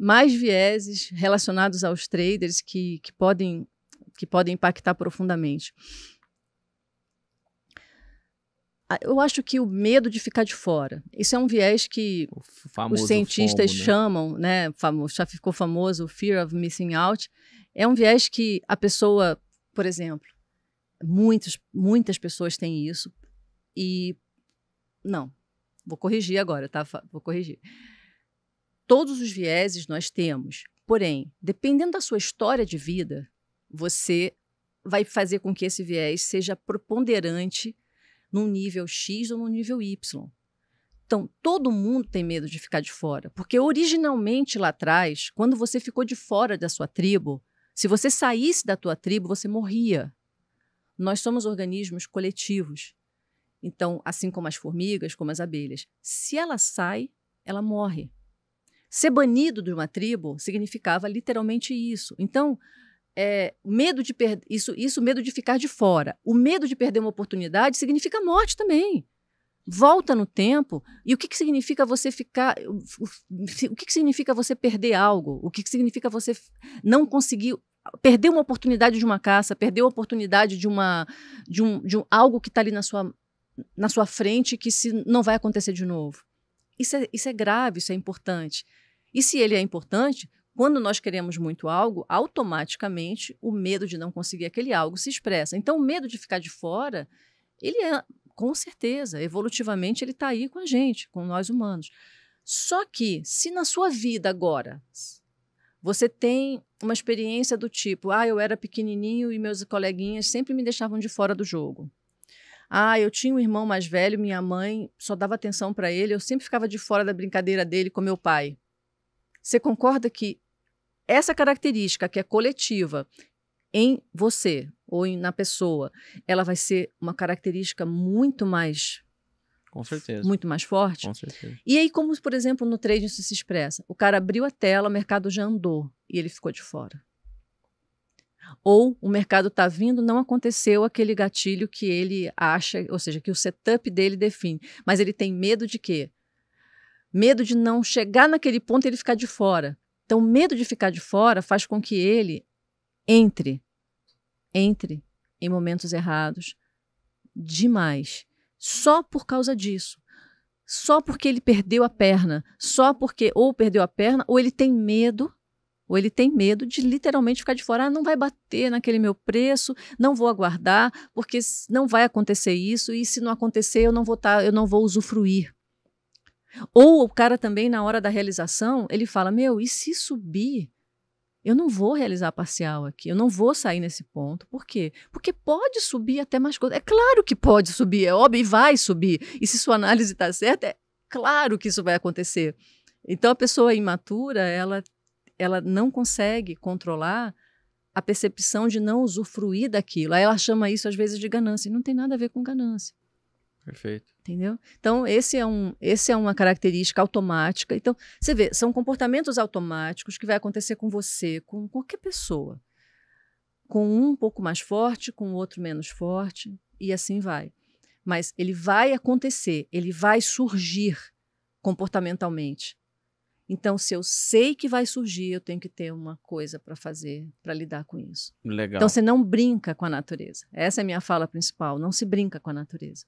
mais vieses relacionados aos traders que, que, podem, que podem impactar profundamente. Ah, eu acho que o medo de ficar de fora. Isso é um viés que os cientistas fomo, né? chamam, né? Famoso, já ficou famoso, o fear of missing out. É um viés que a pessoa, por exemplo, muitas, muitas pessoas têm isso. E não, vou corrigir agora, tá? Vou corrigir Todos os vieses nós temos. Porém, dependendo da sua história de vida, você vai fazer com que esse viés seja preponderante num nível X ou num nível Y. Então, todo mundo tem medo de ficar de fora, porque originalmente lá atrás, quando você ficou de fora da sua tribo, se você saísse da tua tribo, você morria. Nós somos organismos coletivos. Então, assim como as formigas, como as abelhas, se ela sai, ela morre. Ser banido de uma tribo significava literalmente isso. Então, é, medo de perder isso, isso, medo de ficar de fora. O medo de perder uma oportunidade significa morte também. Volta no tempo. E o que, que significa você ficar? O que, que significa você perder algo? O que, que significa você não conseguir perder uma oportunidade de uma caça, perder a oportunidade de uma de um, de um algo que está ali na sua na sua frente que se não vai acontecer de novo. Isso é, isso é grave, isso é importante. E se ele é importante, quando nós queremos muito algo, automaticamente o medo de não conseguir aquele algo se expressa. Então, o medo de ficar de fora, ele é, com certeza, evolutivamente, ele está aí com a gente, com nós humanos. Só que, se na sua vida agora você tem uma experiência do tipo, ah, eu era pequenininho e meus coleguinhas sempre me deixavam de fora do jogo. Ah, eu tinha um irmão mais velho, minha mãe só dava atenção para ele, eu sempre ficava de fora da brincadeira dele com meu pai. Você concorda que essa característica que é coletiva em você ou em, na pessoa, ela vai ser uma característica muito mais com certeza. Muito mais forte. Com certeza. E aí, como, por exemplo, no trading isso se expressa? O cara abriu a tela, o mercado já andou e ele ficou de fora ou o mercado está vindo, não aconteceu aquele gatilho que ele acha, ou seja, que o setup dele define. Mas ele tem medo de quê? Medo de não chegar naquele ponto e ele ficar de fora. Então, medo de ficar de fora faz com que ele entre, entre em momentos errados demais. Só por causa disso. Só porque ele perdeu a perna, só porque ou perdeu a perna ou ele tem medo ou ele tem medo de literalmente ficar de fora. Ah, não vai bater naquele meu preço, não vou aguardar, porque não vai acontecer isso, e se não acontecer, eu não vou, tá, eu não vou usufruir. Ou o cara também, na hora da realização, ele fala: Meu, e se subir? Eu não vou realizar parcial aqui, eu não vou sair nesse ponto. Por quê? Porque pode subir até mais coisas. É claro que pode subir, é óbvio, e vai subir. E se sua análise está certa, é claro que isso vai acontecer. Então, a pessoa imatura, ela ela não consegue controlar a percepção de não usufruir daquilo. Aí ela chama isso às vezes de ganância, e não tem nada a ver com ganância. Perfeito. Entendeu? Então, esse é, um, esse é uma característica automática. Então, você vê, são comportamentos automáticos que vai acontecer com você, com qualquer pessoa. Com um, um pouco mais forte, com o outro menos forte, e assim vai. Mas ele vai acontecer, ele vai surgir comportamentalmente. Então, se eu sei que vai surgir, eu tenho que ter uma coisa para fazer para lidar com isso. Então, Legal. Então, você não brinca com a natureza. Essa é a minha fala principal. Não se brinca com a natureza.